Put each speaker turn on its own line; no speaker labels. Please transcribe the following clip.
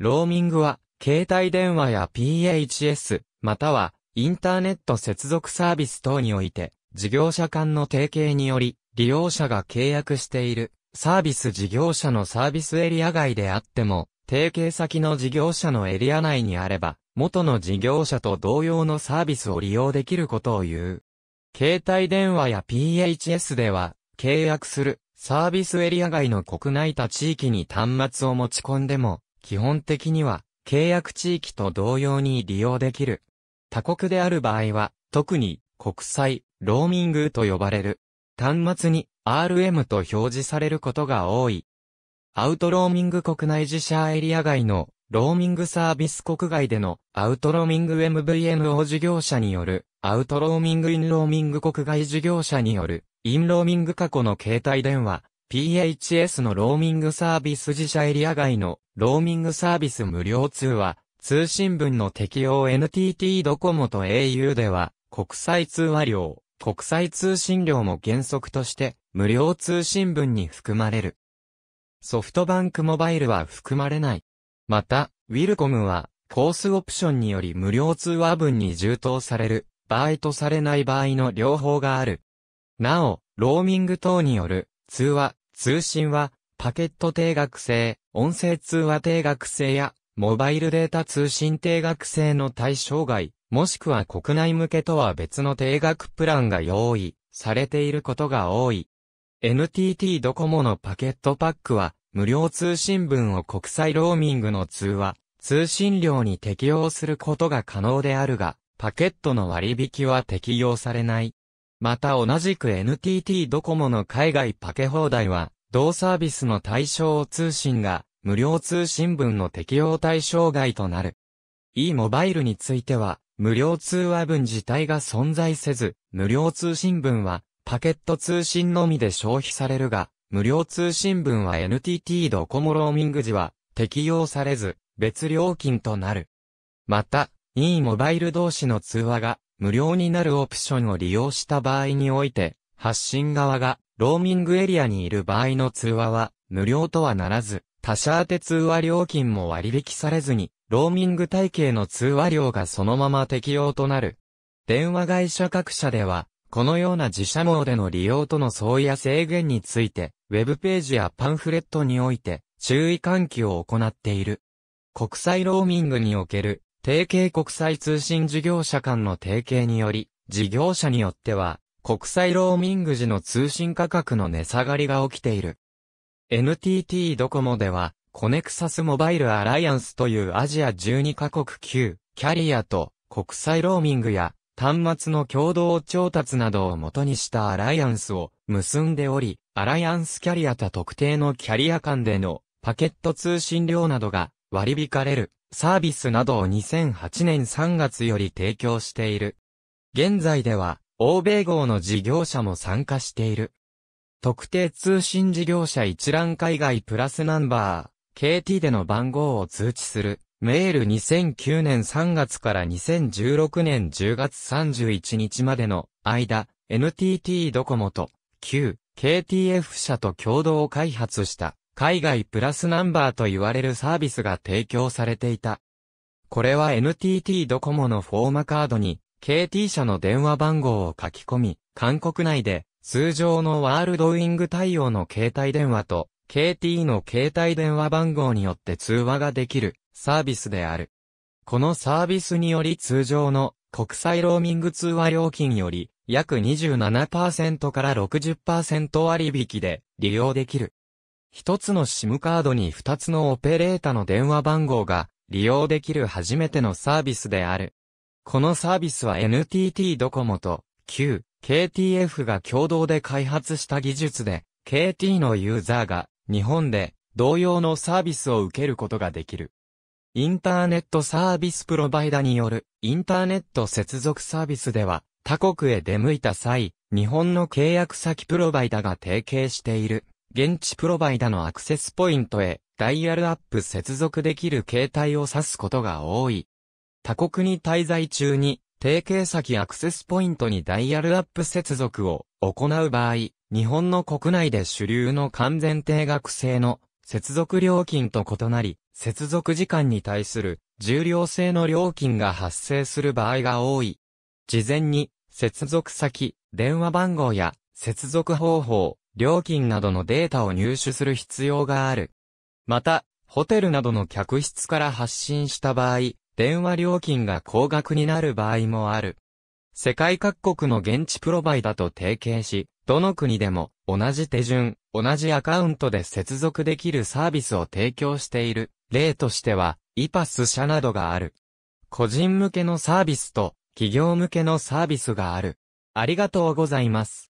ローミングは、携帯電話や PHS、または、インターネット接続サービス等において、事業者間の提携により、利用者が契約している、サービス事業者のサービスエリア外であっても、提携先の事業者のエリア内にあれば、元の事業者と同様のサービスを利用できることを言う。携帯電話や PHS では、契約するサービスエリア外の国内他地域に端末を持ち込んでも、基本的には、契約地域と同様に利用できる。他国である場合は、特に、国際、ローミングと呼ばれる。端末に RM と表示されることが多い。アウトローミング国内自社エリア外のローミングサービス国外でのアウトローミング MVNO 事業者によるアウトローミングインローミング国外事業者によるインローミング過去の携帯電話 PHS のローミングサービス自社エリア外のローミングサービス無料通話、通信分の適用 NTT ドコモと au では、国際通話料、国際通信料も原則として無料通信分に含まれる。ソフトバンクモバイルは含まれない。また、ウィルコムは、コースオプションにより無料通話分に充当される、場合とされない場合の両方がある。なお、ローミング等による、通話、通信は、パケット定額制、音声通話定額制や、モバイルデータ通信定額制の対象外、もしくは国内向けとは別の定額プランが用意されていることが多い。NTT ドコモのパケットパックは、無料通信分を国際ローミングの通話、通信料に適用することが可能であるが、パケットの割引は適用されない。また同じく NTT ドコモの海外パケ放題は、同サービスの対象通信が、無料通信分の適用対象外となる。e モバイルについては、無料通話分自体が存在せず、無料通信分は、パケット通信のみで消費されるが、無料通信分は NTT ドコモローミング時は、適用されず、別料金となる。また、e モバイル同士の通話が無料になるオプションを利用した場合において、発信側がローミングエリアにいる場合の通話は無料とはならず、他社宛通話料金も割引されずに、ローミング体系の通話料がそのまま適用となる。電話会社各社では、このような自社網での利用との相違や制限について、ウェブページやパンフレットにおいて、注意喚起を行っている。国際ローミングにおける提携国際通信事業者間の提携により、事業者によっては、国際ローミング時の通信価格の値下がりが起きている。NTT ドコモでは、コネクサスモバイルアライアンスというアジア12カ国級、キャリアと国際ローミングや端末の共同調達などを元にしたアライアンスを結んでおり、アライアンスキャリアと特定のキャリア間でのパケット通信量などが割り引かれる。サービスなどを2008年3月より提供している。現在では、欧米号の事業者も参加している。特定通信事業者一覧海外プラスナンバー、KT での番号を通知する。メール2009年3月から2016年10月31日までの間、NTT ドコモと旧 KTF 社と共同開発した海外プラスナンバーと言われるサービスが提供されていた。これは NTT ドコモのフォーマカードに KT 社の電話番号を書き込み、韓国内で通常のワールドウィング対応の携帯電話と KT の携帯電話番号によって通話ができるサービスである。このサービスにより通常の国際ローミング通話料金より約27%から60%割引で利用できる。一つの SIM カードに二つのオペレータの電話番号が利用できる初めてのサービスである。このサービスは NTT ドコモと q KTF が共同で開発した技術で KT のユーザーが日本で同様のサービスを受けることができる。インターネットサービスプロバイダによるインターネット接続サービスでは他国へ出向いた際、日本の契約先プロバイダが提携している現地プロバイダのアクセスポイントへダイヤルアップ接続できる携帯を指すことが多い。他国に滞在中に、提携先アクセスポイントにダイヤルアップ接続を行う場合、日本の国内で主流の完全定額制の接続料金と異なり、接続時間に対する重量制の料金が発生する場合が多い。事前に、接続先、電話番号や接続方法、料金などのデータを入手する必要がある。また、ホテルなどの客室から発信した場合、電話料金が高額になる場合もある。世界各国の現地プロバイダと提携し、どの国でも同じ手順、同じアカウントで接続できるサービスを提供している例としては、イパス社などがある。個人向けのサービスと企業向けのサービスがある。ありがとうございます。